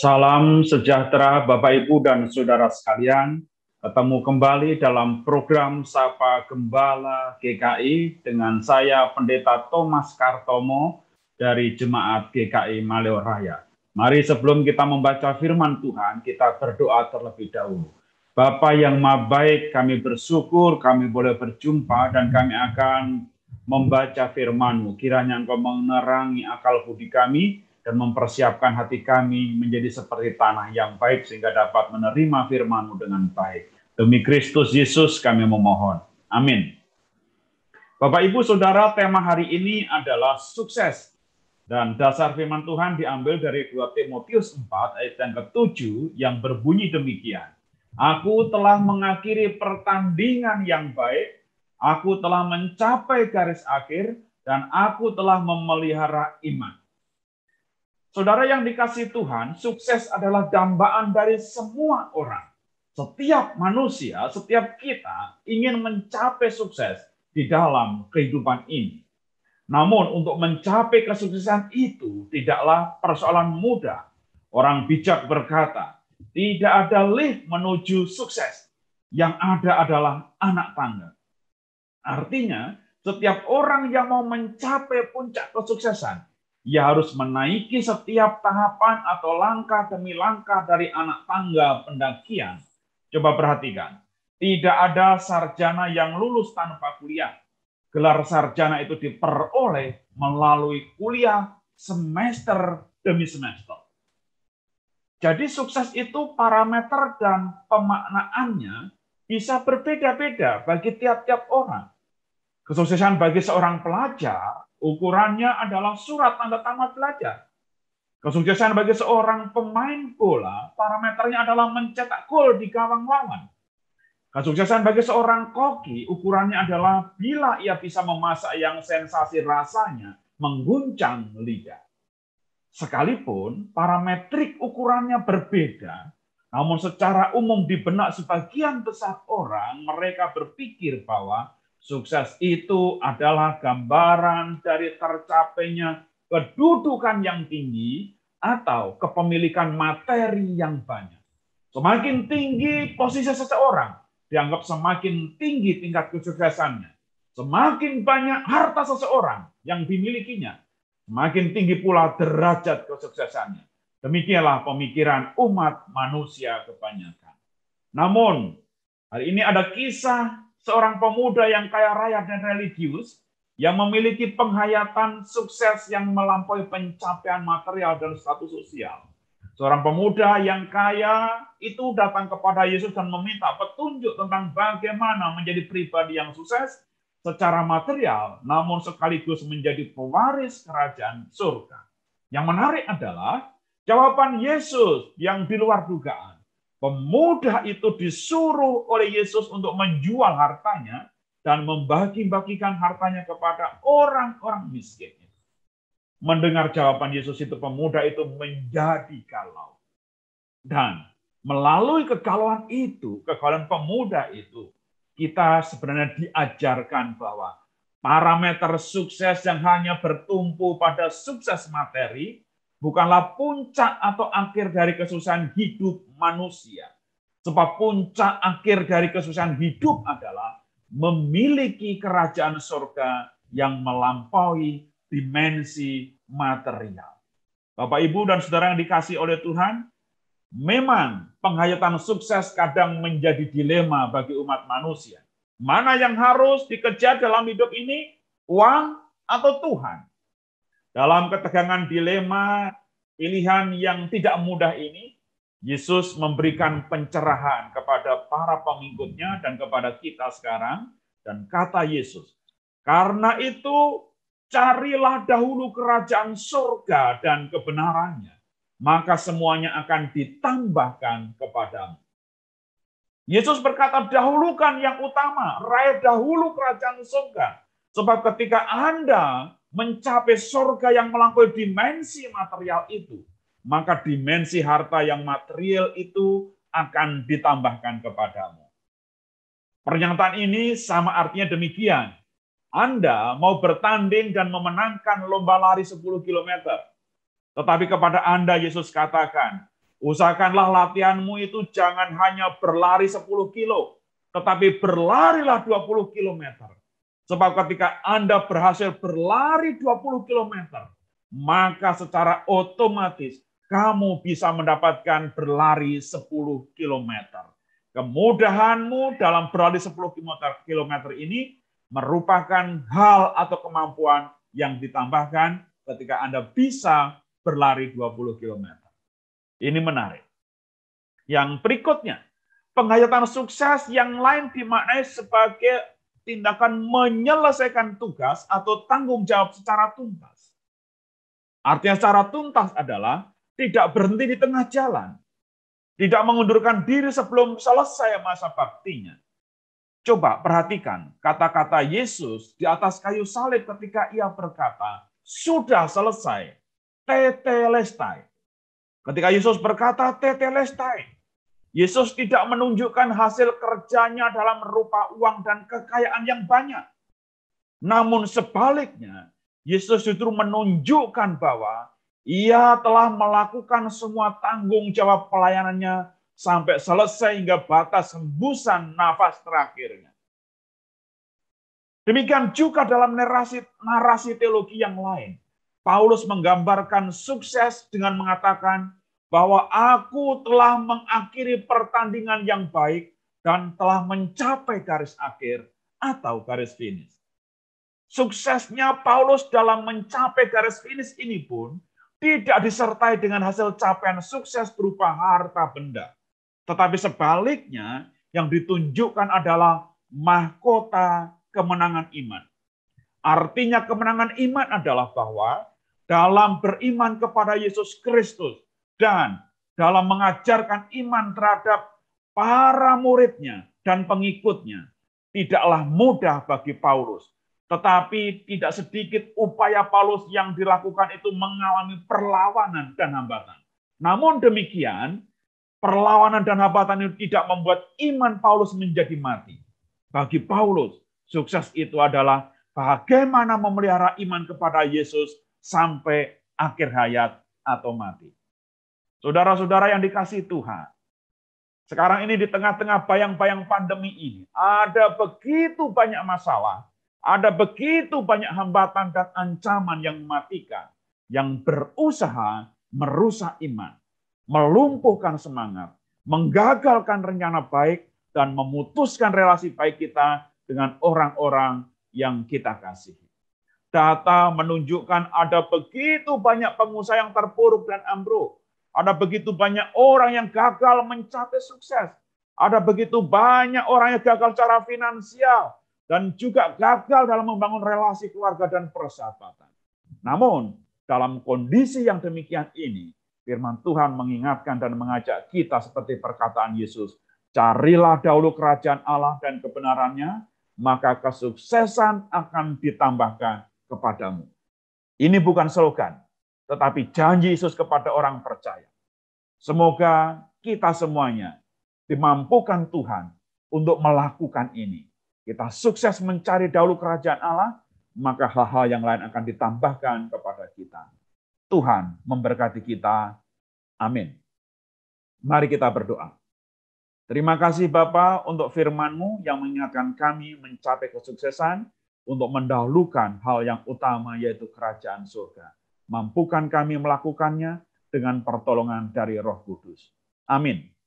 Salam sejahtera Bapak Ibu dan Saudara sekalian. Ketemu kembali dalam program Sapa Gembala GKI dengan saya Pendeta Thomas Kartomo dari Jemaat GKI Maleo Mari sebelum kita membaca firman Tuhan, kita berdoa terlebih dahulu. Bapa yang maha baik, kami bersyukur kami boleh berjumpa dan kami akan membaca firman-Mu. Kiranya Engkau menerangi akal budi kami, dan mempersiapkan hati kami menjadi seperti tanah yang baik sehingga dapat menerima firman-Mu dengan baik. Demi Kristus Yesus kami memohon. Amin. Bapak Ibu Saudara, tema hari ini adalah sukses. Dan dasar firman Tuhan diambil dari 2 Timotius 4 ayat yang ke-7 yang berbunyi demikian. Aku telah mengakhiri pertandingan yang baik, aku telah mencapai garis akhir, dan aku telah memelihara iman. Saudara yang dikasih Tuhan, sukses adalah dambaan dari semua orang. Setiap manusia, setiap kita ingin mencapai sukses di dalam kehidupan ini. Namun untuk mencapai kesuksesan itu tidaklah persoalan mudah. Orang bijak berkata, tidak ada lift menuju sukses. Yang ada adalah anak tangga. Artinya, setiap orang yang mau mencapai puncak kesuksesan ia harus menaiki setiap tahapan atau langkah demi langkah dari anak tangga pendakian. Coba perhatikan, tidak ada sarjana yang lulus tanpa kuliah. Gelar sarjana itu diperoleh melalui kuliah semester demi semester. Jadi sukses itu parameter dan pemaknaannya bisa berbeda-beda bagi tiap-tiap orang. Kesuksesan bagi seorang pelajar Ukurannya adalah surat tanda tamat belajar. Kesuksesan bagi seorang pemain bola, parameternya adalah mencetak gol di gawang lawan. Kesuksesan bagi seorang koki, ukurannya adalah bila ia bisa memasak yang sensasi rasanya mengguncang lidah. Sekalipun parametrik ukurannya berbeda, namun secara umum di benak sebagian besar orang mereka berpikir bahwa Sukses itu adalah gambaran dari tercapainya kedudukan yang tinggi atau kepemilikan materi yang banyak. Semakin tinggi posisi seseorang, dianggap semakin tinggi tingkat kesuksesannya. Semakin banyak harta seseorang yang dimilikinya, semakin tinggi pula derajat kesuksesannya. Demikianlah pemikiran umat manusia kebanyakan. Namun, hari ini ada kisah seorang pemuda yang kaya raya dan religius, yang memiliki penghayatan sukses yang melampaui pencapaian material dan status sosial. Seorang pemuda yang kaya itu datang kepada Yesus dan meminta petunjuk tentang bagaimana menjadi pribadi yang sukses secara material, namun sekaligus menjadi pewaris kerajaan surga. Yang menarik adalah jawaban Yesus yang di luar dugaan. Pemuda itu disuruh oleh Yesus untuk menjual hartanya dan membagi-bagikan hartanya kepada orang-orang miskin. Mendengar jawaban Yesus itu, pemuda itu menjadi galau. Dan melalui kegalauan itu, kegalauan pemuda itu, kita sebenarnya diajarkan bahwa parameter sukses yang hanya bertumpu pada sukses materi bukanlah puncak atau akhir dari kesusahan hidup manusia. Sebab puncak akhir dari kesusahan hidup adalah memiliki kerajaan surga yang melampaui dimensi material. Bapak, Ibu, dan Saudara yang dikasih oleh Tuhan, memang penghayatan sukses kadang menjadi dilema bagi umat manusia. Mana yang harus dikejar dalam hidup ini? Uang atau Tuhan? Dalam ketegangan dilema pilihan yang tidak mudah ini, Yesus memberikan pencerahan kepada para pengikutnya dan kepada kita sekarang. Dan kata Yesus, karena itu carilah dahulu kerajaan surga dan kebenarannya, maka semuanya akan ditambahkan kepadamu. Yesus berkata, dahulukan yang utama, raih dahulu kerajaan surga. Sebab ketika Anda mencapai surga yang melampaui dimensi material itu, maka dimensi harta yang material itu akan ditambahkan kepadamu. Pernyataan ini sama artinya demikian. Anda mau bertanding dan memenangkan lomba lari 10 km. Tetapi kepada Anda Yesus katakan, usahakanlah latihanmu itu jangan hanya berlari 10 kilo, tetapi berlarilah 20 kilometer Sebab ketika Anda berhasil berlari 20 km, maka secara otomatis kamu bisa mendapatkan berlari 10 km. Kemudahanmu dalam berlari 10 km ini merupakan hal atau kemampuan yang ditambahkan ketika Anda bisa berlari 20 km. Ini menarik. Yang berikutnya, penghayatan sukses yang lain dimaknai sebagai tindakan menyelesaikan tugas atau tanggung jawab secara tuntas. Artinya secara tuntas adalah tidak berhenti di tengah jalan. Tidak mengundurkan diri sebelum selesai masa baktinya. Coba perhatikan kata-kata Yesus di atas kayu salib ketika ia berkata, sudah selesai, tetelestai. Ketika Yesus berkata tetelestai, Yesus tidak menunjukkan hasil kerjanya dalam rupa uang dan kekayaan yang banyak. Namun sebaliknya, Yesus justru menunjukkan bahwa ia telah melakukan semua tanggung jawab pelayanannya sampai selesai hingga batas hembusan nafas terakhirnya. Demikian juga dalam narasi, narasi teologi yang lain. Paulus menggambarkan sukses dengan mengatakan, bahwa aku telah mengakhiri pertandingan yang baik dan telah mencapai garis akhir atau garis finish. Suksesnya Paulus dalam mencapai garis finish ini pun tidak disertai dengan hasil capaian sukses berupa harta benda. Tetapi sebaliknya, yang ditunjukkan adalah mahkota kemenangan iman. Artinya kemenangan iman adalah bahwa dalam beriman kepada Yesus Kristus, dan dalam mengajarkan iman terhadap para muridnya dan pengikutnya. Tidaklah mudah bagi Paulus, tetapi tidak sedikit upaya Paulus yang dilakukan itu mengalami perlawanan dan hambatan. Namun demikian, perlawanan dan hambatan itu tidak membuat iman Paulus menjadi mati. Bagi Paulus, sukses itu adalah bagaimana memelihara iman kepada Yesus sampai akhir hayat atau mati. Saudara-saudara yang dikasih Tuhan, sekarang ini di tengah-tengah bayang-bayang pandemi ini, ada begitu banyak masalah, ada begitu banyak hambatan dan ancaman yang mematikan, yang berusaha merusak iman, melumpuhkan semangat, menggagalkan rencana baik, dan memutuskan relasi baik kita dengan orang-orang yang kita kasihi. Data menunjukkan ada begitu banyak pengusaha yang terpuruk dan ambruk ada begitu banyak orang yang gagal mencapai sukses. Ada begitu banyak orang yang gagal cara finansial dan juga gagal dalam membangun relasi keluarga dan persahabatan. Namun, dalam kondisi yang demikian ini, firman Tuhan mengingatkan dan mengajak kita seperti perkataan Yesus, carilah dahulu kerajaan Allah dan kebenarannya, maka kesuksesan akan ditambahkan kepadamu. Ini bukan slogan, tetapi janji Yesus kepada orang percaya. Semoga kita semuanya dimampukan Tuhan untuk melakukan ini. Kita sukses mencari dahulu kerajaan Allah, maka hal-hal yang lain akan ditambahkan kepada kita. Tuhan memberkati kita. Amin. Mari kita berdoa. Terima kasih Bapa untuk firman-Mu yang mengingatkan kami mencapai kesuksesan untuk mendahulukan hal yang utama yaitu kerajaan surga. Mampukan kami melakukannya dengan pertolongan dari roh kudus. Amin.